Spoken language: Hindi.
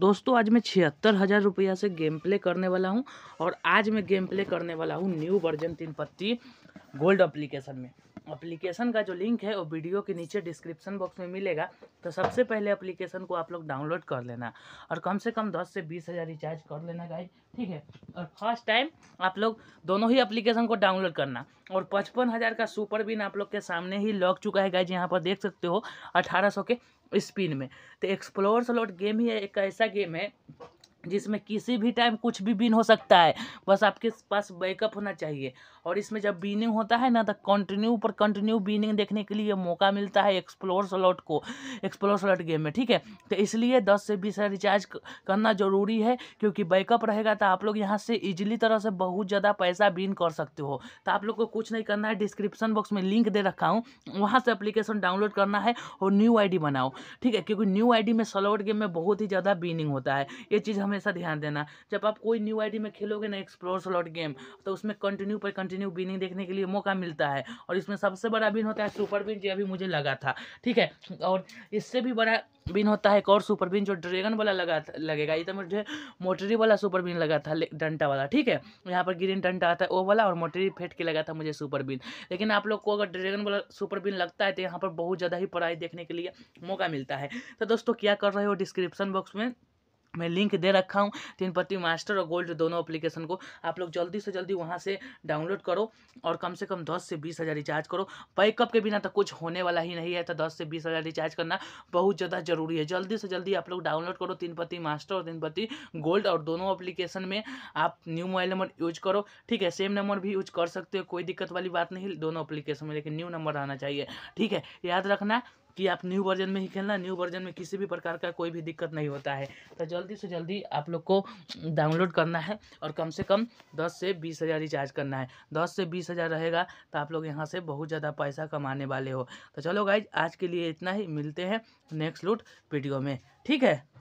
दोस्तों आज मैं छिहत्तर हज़ार रुपया से गेम प्ले करने वाला हूँ और आज मैं गेम प्ले करने वाला हूँ न्यू वर्जन तीन पत्ती गोल्ड अप्लीकेशन में अप्लीकेशन का जो लिंक है वो वीडियो के नीचे डिस्क्रिप्शन बॉक्स में मिलेगा तो सबसे पहले अप्लीकेशन को आप लोग डाउनलोड कर लेना और कम से कम दस से बीस हज़ार रिचार्ज कर लेना गाइज ठीक है और फर्स्ट टाइम आप लोग दोनों ही अप्लीकेशन को डाउनलोड करना और पचपन हज़ार का सुपर बिन आप लोग के सामने ही लग चुका है गाइज यहाँ पर देख सकते हो अठारह के स्पिन में तो एक्सप्लोर स्लॉट गेम ही एक ऐसा गेम है जिसमें किसी भी टाइम कुछ भी बिन हो सकता है बस आपके पास बैकअप होना चाहिए और इसमें जब बीनिंग होता है ना तो कंटिन्यू पर कंटिन्यू बीनिंग देखने के लिए मौका मिलता है एक्सप्लोर स्लॉट को एक्सप्लोर स्लॉट गेम में ठीक है तो इसलिए 10 से 20 हज़ार रिचार्ज करना ज़रूरी है क्योंकि बैकअप रहेगा तो आप लोग यहाँ से इजिली तरह से बहुत ज़्यादा पैसा बीन कर सकते हो तो आप लोग को कुछ नहीं करना है डिस्क्रिप्सन बॉक्स में लिंक दे रखा हूँ वहाँ से अप्लीकेशन डाउनलोड करना है और न्यू आई बनाओ ठीक है क्योंकि न्यू आई में स्लॉट गेम में बहुत ही ज़्यादा बीनिंग होता है ये चीज़ हमें हमेशा ध्यान देना जब आप कोई न्यू आईडी में खेलोगे ना एक्सप्लोर स्लॉट गेम तो उसमें कंटिन्यू पर कंटिन्यू बिनिंग देखने के लिए मौका मिलता है और इसमें सबसे बड़ा बिन होता है सुपर बिन जो अभी मुझे लगा था ठीक है और इससे भी बड़ा बिन होता है एक और सुपर बिन जो ड्रैगन वाला लगा लगेगा ये तो मुझे मोटरी वाला सुपर बिन लगा था डंटा वाला ठीक है यहाँ पर ग्रीन डंटा आता है वो वाला और मोटरी फेंट के लगा था मुझे सुपर बिन लेकिन आप लोग को अगर ड्रैगन वाला सुपर बिन लगता है तो यहाँ पर बहुत ज़्यादा ही पढ़ाई देखने के लिए मौका मिलता है तो दोस्तों क्या कर रहे हो डिस्क्रिप्शन बॉक्स में मैं लिंक दे रखा हूँ तीन पत्ती मास्टर और गोल्ड दोनों एप्लीकेशन को आप लोग जल्दी से जल्दी वहाँ से डाउनलोड करो और कम से कम दस से बीस हज़ार रिचार्ज करो बैकअप के बिना तो कुछ होने वाला ही नहीं है तो दस से बीस हज़ार रिचार्ज करना बहुत ज़्यादा ज़रूरी है जल्दी से जल्दी आप लोग डाउनलोड करो तीन पत्ती मास्टर और तीन पत्ती गोल्ड और दोनों अप्लीकेशन में आप न्यू मोबाइल नंबर यूज करो ठीक है सेम नंबर भी यूज कर सकते हो कोई दिक्कत वाली बात नहीं दोनों अप्लीकेशन में लेकिन न्यू नंबर आना चाहिए ठीक है याद रखना कि आप न्यू वर्जन में ही खेलना न्यू वर्जन में किसी भी प्रकार का कोई भी दिक्कत नहीं होता है तो जल्दी से जल्दी आप लोग को डाउनलोड करना है और कम से कम दस से बीस हज़ार रिचार्ज करना है दस से बीस हज़ार रहेगा तो आप लोग यहाँ से बहुत ज़्यादा पैसा कमाने वाले हो तो चलो गाइज आज के लिए इतना ही मिलते हैं नेक्स्ट लूट वीडियो में ठीक है